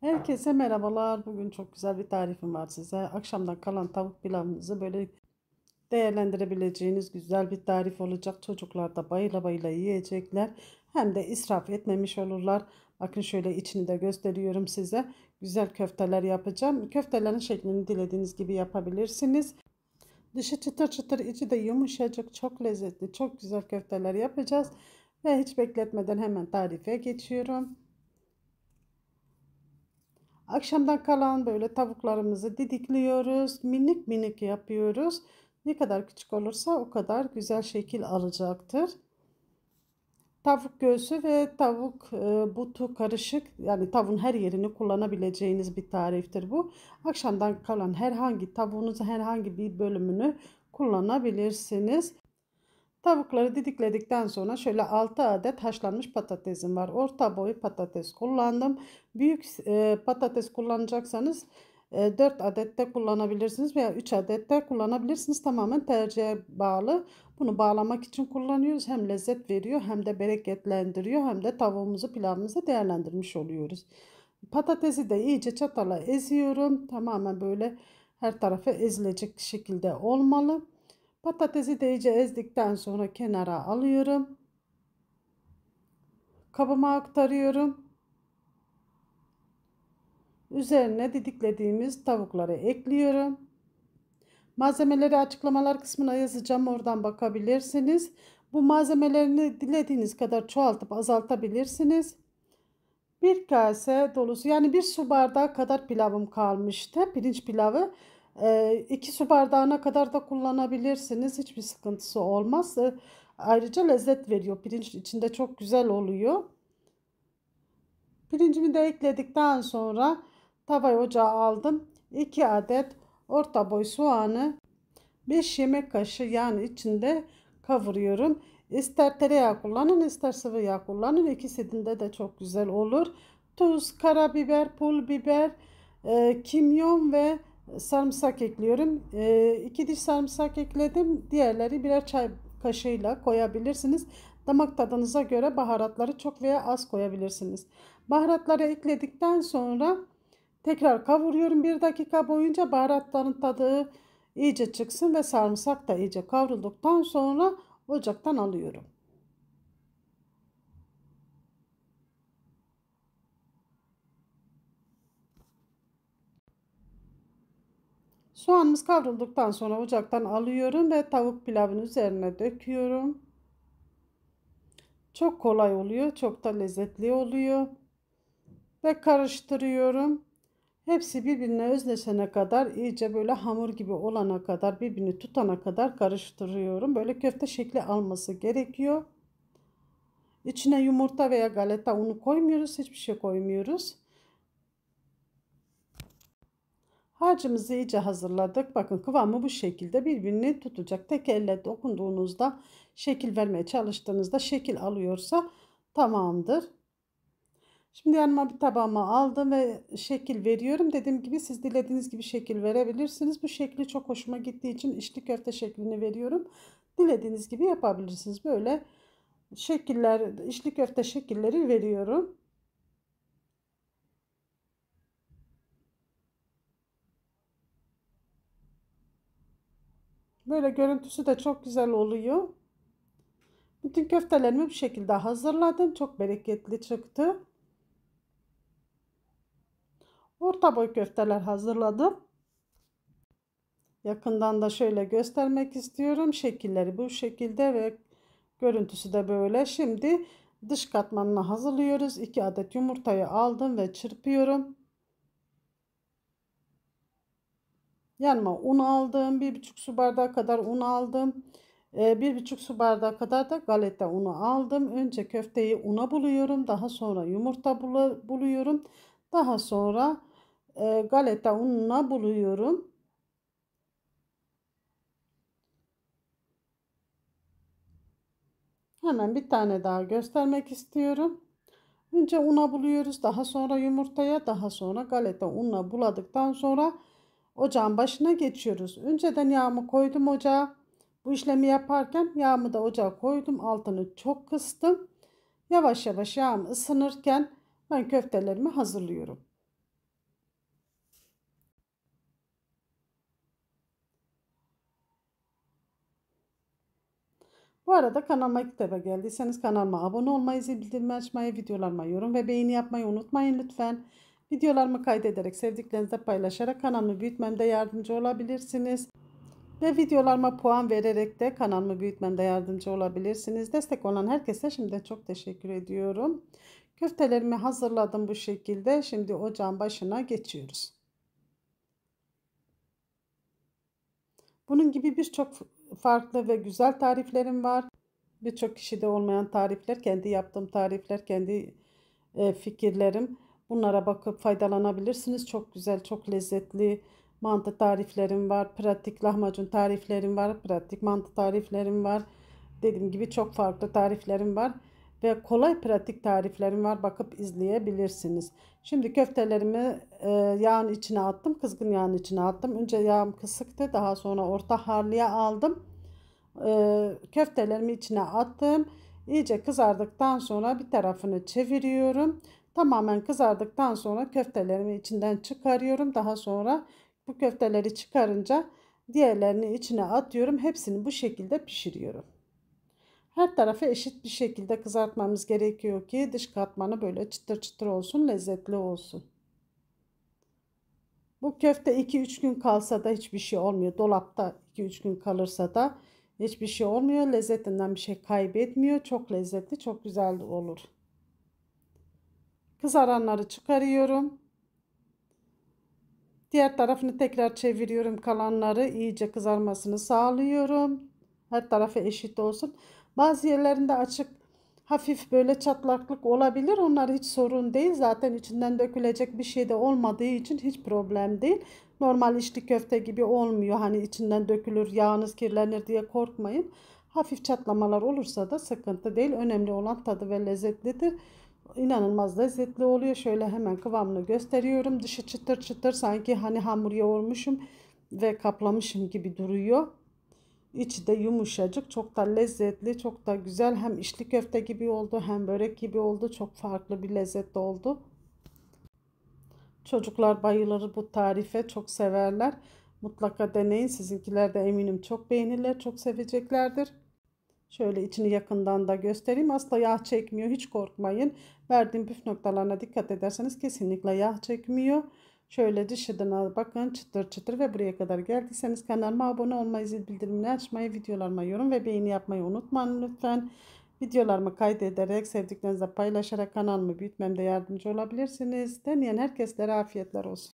Herkese merhabalar. Bugün çok güzel bir tarifim var size. Akşamdan kalan tavuk pilavınızı böyle değerlendirebileceğiniz güzel bir tarif olacak. Çocuklar da bayıla bayıla yiyecekler. Hem de israf etmemiş olurlar. Bakın şöyle içini de gösteriyorum size. Güzel köfteler yapacağım. Köftelerin şeklini dilediğiniz gibi yapabilirsiniz. Dışı çıtır çıtır içi de yumuşacık çok lezzetli çok güzel köfteler yapacağız. Ve hiç bekletmeden hemen tarife geçiyorum. Akşamdan kalan böyle tavuklarımızı didikliyoruz. Minik minik yapıyoruz. Ne kadar küçük olursa o kadar güzel şekil alacaktır. Tavuk göğsü ve tavuk e, butu karışık yani tavuğun her yerini kullanabileceğiniz bir tariftir bu. Akşamdan kalan herhangi tavuğunuzun herhangi bir bölümünü kullanabilirsiniz. Tavukları didikledikten sonra şöyle 6 adet haşlanmış patatesim var. Orta boy patates kullandım. Büyük e, patates kullanacaksanız 4 e, adet de kullanabilirsiniz veya 3 adet de kullanabilirsiniz. Tamamen tercihe bağlı. Bunu bağlamak için kullanıyoruz. Hem lezzet veriyor hem de bereketlendiriyor hem de tavuğumuzu pilavımızı değerlendirmiş oluyoruz. Patatesi de iyice çatala eziyorum. Tamamen böyle her tarafı ezilecek şekilde olmalı. Patatesi de iyice ezdikten sonra kenara alıyorum. Kabıma aktarıyorum. Üzerine didiklediğimiz tavukları ekliyorum. Malzemeleri açıklamalar kısmına yazacağım. Oradan bakabilirsiniz. Bu malzemelerini dilediğiniz kadar çoğaltıp azaltabilirsiniz. Bir kase dolusu yani bir su bardağı kadar pilavım kalmıştı. Pirinç pilavı. E, iki su bardağına kadar da kullanabilirsiniz. Hiçbir sıkıntısı olmaz. E, ayrıca lezzet veriyor. Pirinç içinde çok güzel oluyor. Pirincimi de ekledikten sonra tavayı ocağa aldım. 2 adet orta boy soğanı 5 yemek kaşığı yani içinde kavuruyorum. İster tereyağı kullanın ister sıvı yağ kullanın. İkisinde de çok güzel olur. Tuz, karabiber, pul biber, e, kimyon ve sarımsak ekliyorum. E, iki diş sarımsak ekledim. Diğerleri birer çay kaşığıyla koyabilirsiniz. Damak tadınıza göre baharatları çok veya az koyabilirsiniz. Baharatları ekledikten sonra tekrar kavuruyorum. Bir dakika boyunca baharatların tadı iyice çıksın ve sarımsak da iyice kavrulduktan sonra ocaktan alıyorum. Soğanımız kavrulduktan sonra ocaktan alıyorum ve tavuk pilavın üzerine döküyorum. Çok kolay oluyor, çok da lezzetli oluyor. Ve karıştırıyorum. Hepsi birbirine özleşene kadar iyice böyle hamur gibi olana kadar birbirini tutana kadar karıştırıyorum. Böyle köfte şekli alması gerekiyor. İçine yumurta veya galeta unu koymuyoruz. Hiçbir şey koymuyoruz. Harcımızı iyice hazırladık. Bakın kıvamı bu şekilde birbirini tutacak. Tek elle dokunduğunuzda şekil vermeye çalıştığınızda şekil alıyorsa tamamdır. Şimdi yanıma bir tabağıma aldım ve şekil veriyorum. Dediğim gibi siz dilediğiniz gibi şekil verebilirsiniz. Bu şekli çok hoşuma gittiği için içli köfte şeklini veriyorum. Dilediğiniz gibi yapabilirsiniz. Böyle şekiller, içli köfte şekilleri veriyorum. Böyle görüntüsü de çok güzel oluyor. Bütün köftelerimi bu şekilde hazırladım. Çok bereketli çıktı. Orta boy köfteler hazırladım. Yakından da şöyle göstermek istiyorum. Şekilleri bu şekilde ve görüntüsü de böyle. Şimdi dış katmanını hazırlıyoruz. 2 adet yumurtayı aldım ve çırpıyorum. Yanıma un aldım. bir buçuk su bardağı kadar un aldım. Ee, bir buçuk su bardağı kadar da galeta unu aldım. Önce köfteyi una buluyorum. Daha sonra yumurta buluyorum. Daha sonra e, galeta ununa buluyorum. Hemen bir tane daha göstermek istiyorum. Önce una buluyoruz. Daha sonra yumurtaya, daha sonra galeta unla buladıktan sonra ocağın başına geçiyoruz. Önceden yağımı koydum ocağa. Bu işlemi yaparken yağımı da ocağa koydum. Altını çok kıstım. Yavaş yavaş yağım ısınırken ben köftelerimi hazırlıyorum. Bu arada kanalıma ilk defa geldiyseniz kanalıma abone olmayı, zil bildirimi açmayı, videolarıma yorum ve beğeni yapmayı unutmayın lütfen. Videolarımı kaydederek sevdiklerinize paylaşarak kanalımı büyütmemde yardımcı olabilirsiniz. Ve videolarıma puan vererek de kanalımı büyütmemde yardımcı olabilirsiniz. Destek olan herkese şimdi çok teşekkür ediyorum. Köftelerimi hazırladım bu şekilde. Şimdi ocağın başına geçiyoruz. Bunun gibi birçok farklı ve güzel tariflerim var. Birçok kişide olmayan tarifler, kendi yaptığım tarifler, kendi e, fikirlerim. Bunlara bakıp faydalanabilirsiniz. Çok güzel, çok lezzetli mantı tariflerim var. Pratik lahmacun tariflerim var. Pratik mantı tariflerim var. Dediğim gibi çok farklı tariflerim var. Ve kolay pratik tariflerim var. Bakıp izleyebilirsiniz. Şimdi köftelerimi e, yağın içine attım. Kızgın yağın içine attım. Önce yağım kısıktı. Daha sonra orta harlıya aldım. E, köftelerimi içine attım. İyice kızardıktan sonra bir tarafını çeviriyorum. Tamamen kızardıktan sonra köftelerimi içinden çıkarıyorum. Daha sonra bu köfteleri çıkarınca diğerlerini içine atıyorum. Hepsini bu şekilde pişiriyorum. Her tarafı eşit bir şekilde kızartmamız gerekiyor ki dış katmanı böyle çıtır çıtır olsun, lezzetli olsun. Bu köfte 2-3 gün kalsa da hiçbir şey olmuyor. Dolapta 2-3 gün kalırsa da hiçbir şey olmuyor. Lezzetinden bir şey kaybetmiyor. Çok lezzetli, çok güzel olur. Kızaranları çıkarıyorum. Diğer tarafını tekrar çeviriyorum. Kalanları iyice kızarmasını sağlıyorum. Her tarafı eşit olsun. Bazı yerlerinde açık hafif böyle çatlaklık olabilir. Onlar hiç sorun değil. Zaten içinden dökülecek bir şey de olmadığı için hiç problem değil. Normal içli köfte gibi olmuyor. Hani içinden dökülür, yağınız kirlenir diye korkmayın. Hafif çatlamalar olursa da sıkıntı değil. Önemli olan tadı ve lezzetlidir inanılmaz lezzetli oluyor. Şöyle hemen kıvamını gösteriyorum. Dışı çıtır çıtır sanki hani hamur yoğurmuşum ve kaplamışım gibi duruyor. İçi de yumuşacık, çok da lezzetli, çok da güzel. Hem içli köfte gibi oldu, hem börek gibi oldu. Çok farklı bir lezzet oldu. Çocuklar bayılır bu tarife, çok severler. Mutlaka deneyin. Sizinkiler de eminim çok beğenirler, çok seveceklerdir. Şöyle içini yakından da göstereyim. Asla yağ çekmiyor. Hiç korkmayın. Verdiğim püf noktalarına dikkat ederseniz kesinlikle yağ çekmiyor. Şöyle dışına bakın çıtır çıtır ve buraya kadar geldiyseniz kanalıma abone olmayı, zil bildirimini açmayı, videolarıma yorum ve beğeni yapmayı unutmayın lütfen. Videolarımı kaydederek sevdiklerinizle paylaşarak kanalımı büyütmemde yardımcı olabilirsiniz. Deneyen herkeslere afiyetler olsun.